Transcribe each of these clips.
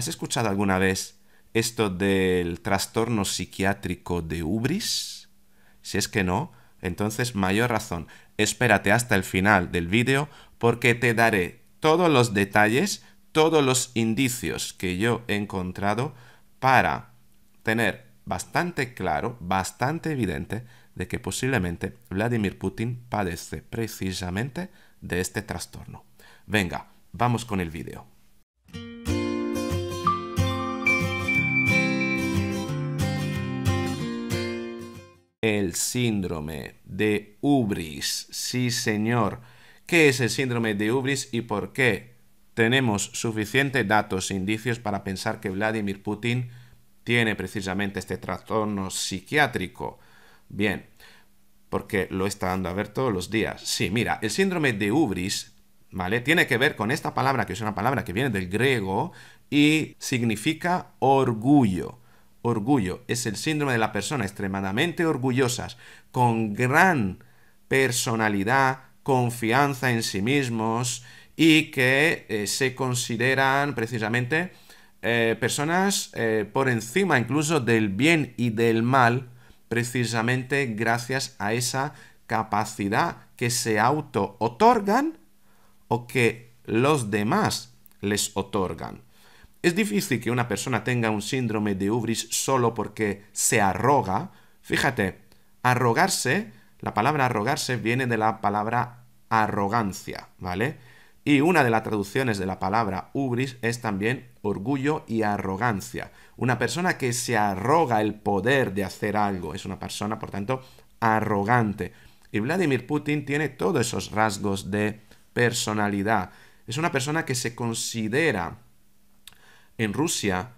¿Has escuchado alguna vez esto del trastorno psiquiátrico de Ubris? Si es que no, entonces mayor razón. Espérate hasta el final del vídeo porque te daré todos los detalles, todos los indicios que yo he encontrado para tener bastante claro, bastante evidente, de que posiblemente Vladimir Putin padece precisamente de este trastorno. Venga, vamos con el vídeo. el síndrome de Ubris. Sí, señor. ¿Qué es el síndrome de Ubris y por qué? Tenemos suficientes datos e indicios para pensar que Vladimir Putin tiene precisamente este trastorno psiquiátrico. Bien, porque lo está dando a ver todos los días. Sí, mira, el síndrome de Ubris, ¿vale? Tiene que ver con esta palabra, que es una palabra que viene del griego y significa orgullo orgullo, es el síndrome de la persona extremadamente orgullosas, con gran personalidad, confianza en sí mismos y que eh, se consideran precisamente eh, personas eh, por encima incluso del bien y del mal, precisamente gracias a esa capacidad que se auto otorgan o que los demás les otorgan. Es difícil que una persona tenga un síndrome de Ubris solo porque se arroga. Fíjate, arrogarse, la palabra arrogarse viene de la palabra arrogancia, ¿vale? Y una de las traducciones de la palabra Ubris es también orgullo y arrogancia. Una persona que se arroga el poder de hacer algo es una persona, por tanto, arrogante. Y Vladimir Putin tiene todos esos rasgos de personalidad. Es una persona que se considera en Rusia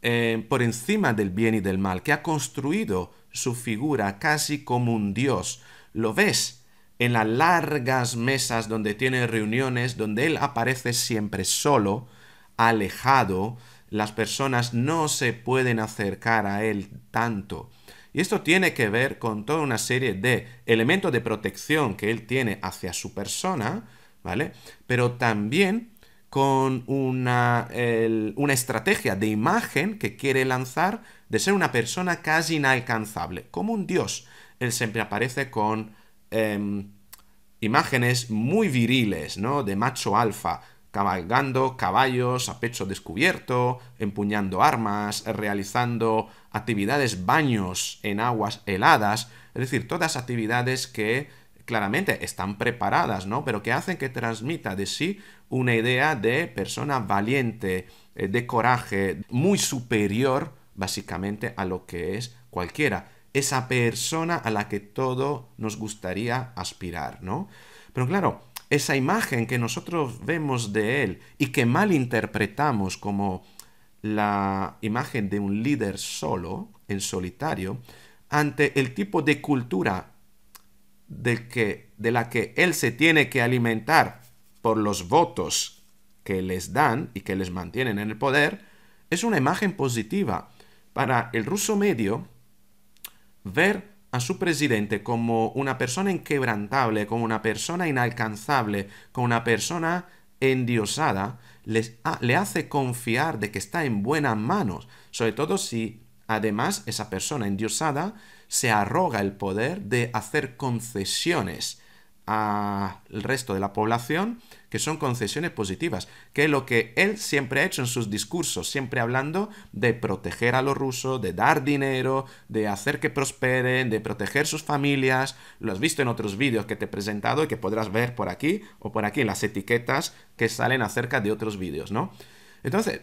eh, por encima del bien y del mal, que ha construido su figura casi como un dios. Lo ves en las largas mesas donde tiene reuniones, donde él aparece siempre solo, alejado, las personas no se pueden acercar a él tanto. Y esto tiene que ver con toda una serie de elementos de protección que él tiene hacia su persona, ¿vale? Pero también con una, una estrategia de imagen que quiere lanzar de ser una persona casi inalcanzable, como un dios. Él siempre aparece con em, imágenes muy viriles, ¿no? De macho alfa, cabalgando caballos a pecho descubierto, empuñando armas, realizando actividades baños en aguas heladas, es decir, todas actividades que claramente están preparadas, ¿no? Pero que hacen que transmita de sí una idea de persona valiente, eh, de coraje, muy superior básicamente a lo que es cualquiera. Esa persona a la que todo nos gustaría aspirar, ¿no? Pero claro, esa imagen que nosotros vemos de él y que malinterpretamos como la imagen de un líder solo, en solitario, ante el tipo de cultura de, que, de la que él se tiene que alimentar por los votos que les dan y que les mantienen en el poder, es una imagen positiva para el ruso medio ver a su presidente como una persona inquebrantable, como una persona inalcanzable, como una persona endiosada, les le hace confiar de que está en buenas manos, sobre todo si además esa persona endiosada se arroga el poder de hacer concesiones al resto de la población, que son concesiones positivas, que es lo que él siempre ha hecho en sus discursos, siempre hablando de proteger a los rusos, de dar dinero, de hacer que prosperen, de proteger sus familias. Lo has visto en otros vídeos que te he presentado y que podrás ver por aquí o por aquí en las etiquetas que salen acerca de otros vídeos, ¿no? Entonces,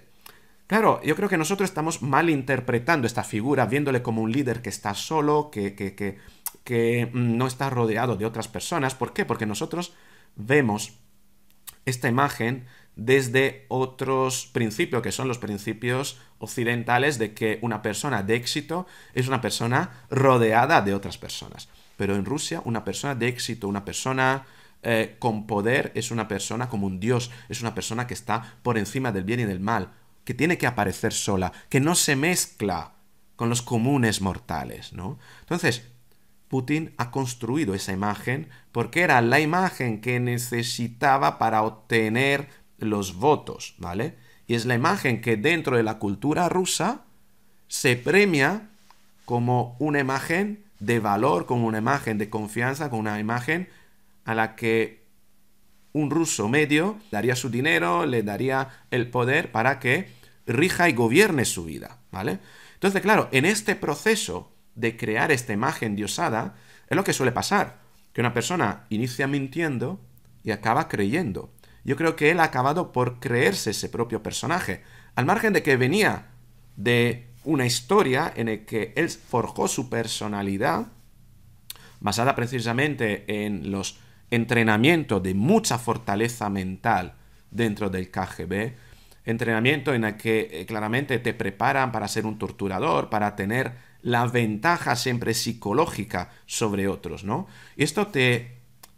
Claro, yo creo que nosotros estamos malinterpretando esta figura, viéndole como un líder que está solo, que, que, mm, no está rodeado de otras personas. ¿Por qué? Porque nosotros vemos esta imagen desde otros principios, que son los principios occidentales de que una persona de éxito es una persona rodeada de otras personas. Pero en Rusia una persona de éxito, una persona eh, con poder es una persona como un dios, es una persona que está por encima del bien y del mal, que tiene que aparecer sola, que no se mezcla con los comunes mortales, ¿no? Entonces, Putin ha construido esa imagen porque era la imagen que necesitaba para obtener los votos, ¿vale? Y es la imagen que dentro de la cultura rusa se premia como una imagen de valor, como una imagen de confianza, como una imagen a la que un ruso medio daría su dinero, le daría el poder para que rija y gobierne su vida, ¿vale? Entonces, claro, en este proceso de crear esta imagen diosada, es lo que suele pasar, que una persona inicia mintiendo y acaba creyendo. Yo creo que él ha acabado por creerse ese propio personaje, al margen de que venía de una historia en la que él forjó su personalidad, basada precisamente en los entrenamiento de mucha fortaleza mental dentro del KGB, entrenamiento en el que eh, claramente te preparan para ser un torturador, para tener la ventaja siempre psicológica sobre otros, ¿no? esto te,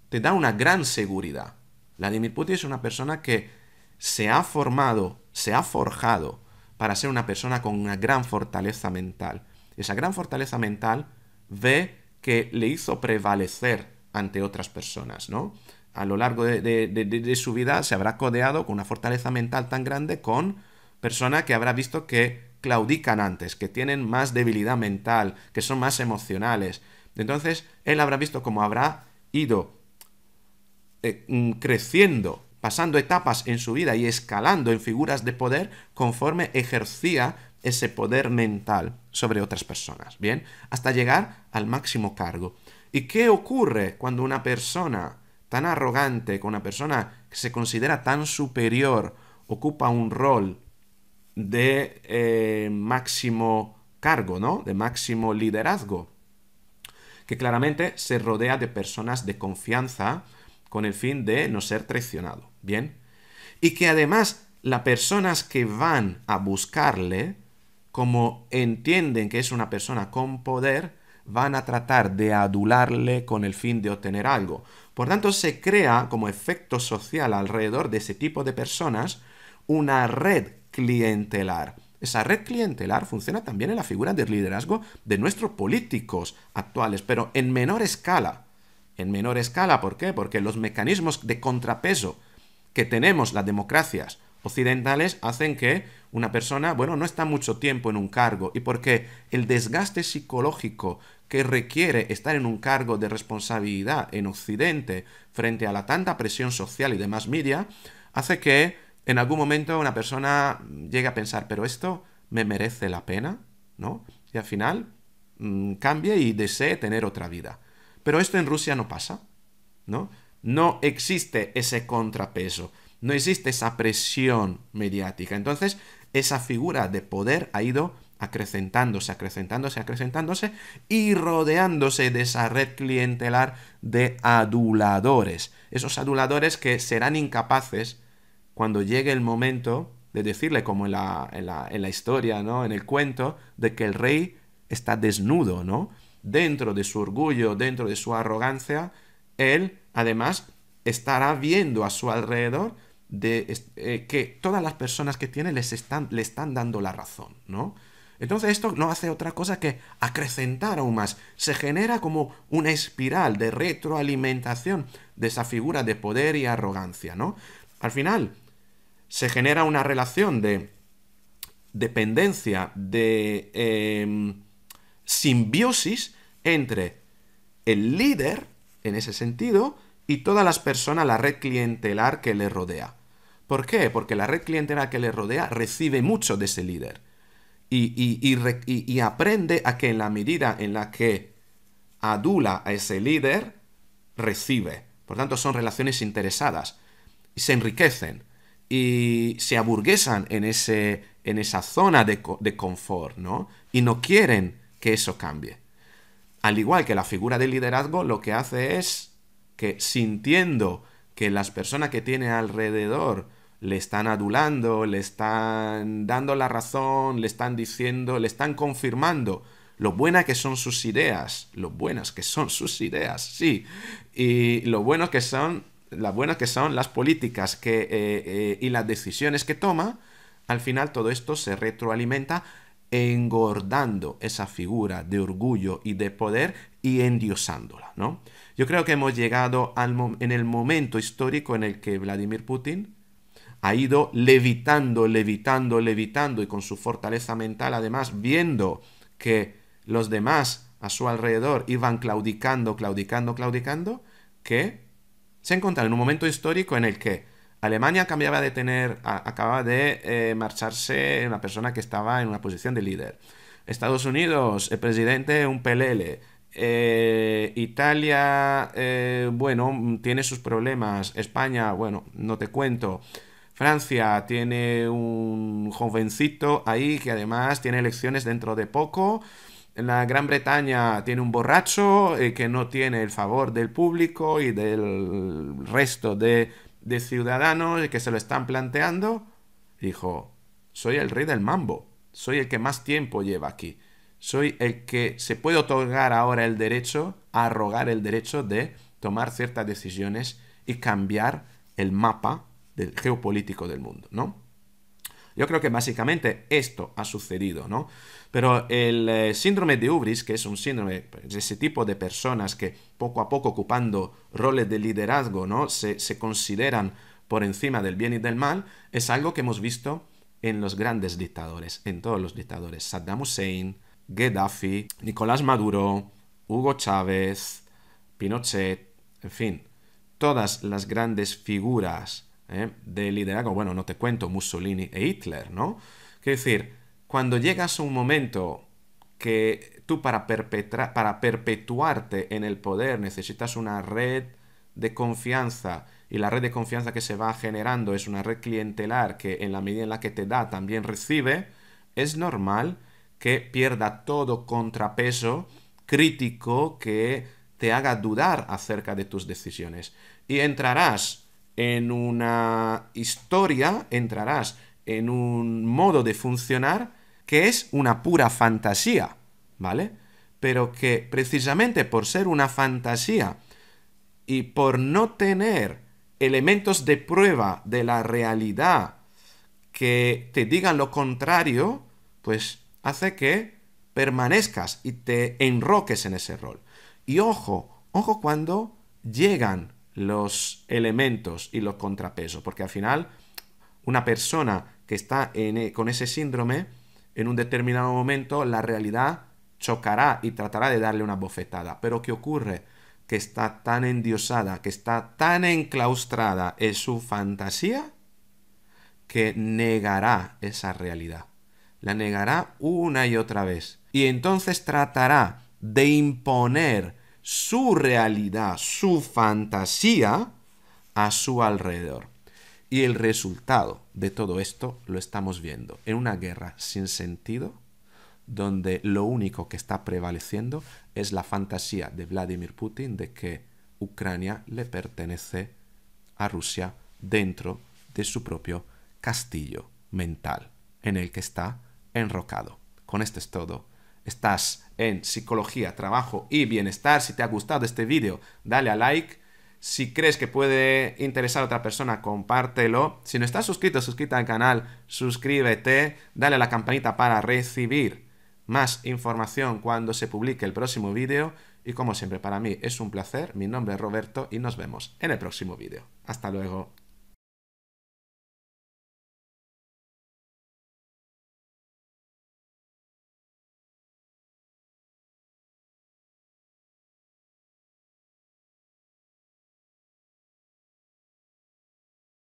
te da una gran seguridad. Vladimir Putin es una persona que se ha formado, se ha forjado para ser una persona con una gran fortaleza mental. Esa gran fortaleza mental ve que le hizo prevalecer ante otras personas, ¿no? A lo largo de, su vida se habrá codeado con una fortaleza mental tan grande con personas que habrá visto que claudican antes, que tienen más debilidad mental, que son más emocionales. Entonces, él habrá visto cómo habrá ido eh, mm, creciendo, pasando etapas en su vida y escalando en figuras de poder conforme ejercía ese poder mental sobre otras personas, ¿bien? Hasta llegar al máximo cargo. ¿Y qué ocurre cuando una persona tan arrogante, con una persona que se considera tan superior, ocupa un rol de eh, máximo cargo, ¿no? De máximo liderazgo, que claramente se rodea de personas de confianza con el fin de no ser traicionado, ¿bien? Y que además las personas que van a buscarle, como entienden que es una persona con poder, van a tratar de adularle con el fin de obtener algo. Por tanto, se crea como efecto social alrededor de ese tipo de personas una red clientelar. Esa red clientelar funciona también en la figura del liderazgo de nuestros políticos actuales, pero en menor escala. En menor escala, ¿por qué? Porque los mecanismos de contrapeso que tenemos las democracias occidentales hacen que una persona, bueno, no está mucho tiempo en un cargo y porque el desgaste psicológico que requiere estar en un cargo de responsabilidad en Occidente frente a la tanta presión social y demás media, hace que en algún momento una persona llegue a pensar, pero esto me merece la pena, ¿no? Y al final cambia mm, cambie y desee tener otra vida. Pero esto en Rusia no pasa, ¿no? No existe ese contrapeso, no existe esa presión mediática. Entonces, esa figura de poder ha ido acrecentándose, acrecentándose, acrecentándose y rodeándose de esa red clientelar de aduladores. Esos aduladores que serán incapaces cuando llegue el momento de decirle, como en la, historia, ¿no? En el cuento, de que el rey está desnudo, ¿no? Dentro de su orgullo, dentro de su arrogancia, él además estará viendo a su alrededor de, eh, que todas las personas que tiene les están, le están dando la razón, ¿no? Entonces esto no hace otra cosa que acrecentar aún más. Se genera como una espiral de retroalimentación de esa figura de poder y arrogancia, ¿no? Al final se genera una relación de dependencia, de em, simbiosis entre el líder, en ese sentido, y todas las personas, la red clientelar que le rodea. ¿Por qué? Porque la red clientelar que le rodea recibe mucho de ese líder y, aprende a que en la medida en la que adula a ese líder, recibe. Por tanto, son relaciones interesadas y se enriquecen y se aburguesan en, ese, en esa zona de, de confort, ¿no? Y no quieren que eso cambie. Al igual que la figura del liderazgo, lo que hace es que sintiendo que las personas que tiene alrededor le están adulando, le están dando la razón, le están diciendo, le están confirmando lo buenas que son sus ideas, lo buenas que son sus ideas, sí, y lo buenos que son, las buenas que son las políticas que, eh, eh, y las decisiones que toma, al final todo esto se retroalimenta engordando esa figura de orgullo y de poder y endiosándola, ¿no? Yo creo que hemos llegado en el momento histórico en el que Vladimir Putin ha ido levitando, levitando, levitando y con su fortaleza mental además viendo que los demás a su alrededor iban claudicando, claudicando, claudicando, que se encontraba en un momento histórico en el que Alemania cambiaba de tener, acababa de eh, marcharse una persona que estaba en una posición de líder. Estados Unidos, el presidente, un pelele. Eh, Italia, eh, bueno, tiene sus problemas. España, bueno, no te cuento. Francia tiene un jovencito ahí que además tiene elecciones dentro de poco. La Gran Bretaña tiene un borracho eh, que no tiene el favor del público y del resto de, de ciudadanos que se lo están planteando. Dijo, soy el rey del mambo, soy el que más tiempo lleva aquí, soy el que se puede otorgar ahora el derecho, a arrogar el derecho de tomar ciertas decisiones y cambiar el mapa del geopolítico del mundo, ¿no? Yo creo que básicamente esto ha sucedido, ¿no? Pero el eh, síndrome de Ubris, que es un síndrome pues, de ese tipo de personas que poco a poco ocupando roles de liderazgo, ¿no? Se, se consideran por encima del bien y del mal, es algo que hemos visto en los grandes dictadores, en todos los dictadores. Saddam Hussein, Gaddafi, Nicolás Maduro, Hugo Chávez, Pinochet, en fin, todas las grandes figuras ¿eh? de liderazgo, bueno, no te cuento Mussolini e Hitler, ¿no? Quiero decir, cuando llegas a un momento que tú para, para perpetuarte en el poder necesitas una red de confianza y la red de confianza que se va generando es una red clientelar que en la medida en la que te da también recibe, es normal que pierda todo contrapeso crítico que te haga dudar acerca de tus decisiones y entrarás en una historia, entrarás en un modo de funcionar que es una pura fantasía, ¿vale? Pero que precisamente por ser una fantasía y por no tener elementos de prueba de la realidad que te digan lo contrario, pues hace que permanezcas y te enroques en ese rol. Y ojo, ojo cuando llegan los elementos y los contrapesos, porque al final una persona que está eh, con ese síndrome, en un determinado momento la realidad chocará y tratará de darle una bofetada. Pero ¿qué ocurre? Que está tan endiosada, que está tan enclaustrada en su fantasía, que negará esa realidad. La negará una y otra vez. Y entonces tratará de imponer su realidad, su fantasía a su alrededor. Y el resultado de todo esto lo estamos viendo en una guerra sin sentido, donde lo único que está prevaleciendo es la fantasía de Vladimir Putin de que Ucrania le pertenece a Rusia dentro de su propio castillo mental en el que está enrocado. Con esto es todo estás en psicología, trabajo y bienestar. Si te ha gustado este vídeo, dale a like. Si crees que puede interesar a otra persona, compártelo. Si no estás suscrito, suscríbete al canal, suscríbete, dale a la campanita para recibir más información cuando se publique el próximo vídeo. Y como siempre para mí es un placer, mi nombre es Roberto y nos vemos en el próximo vídeo. Hasta luego.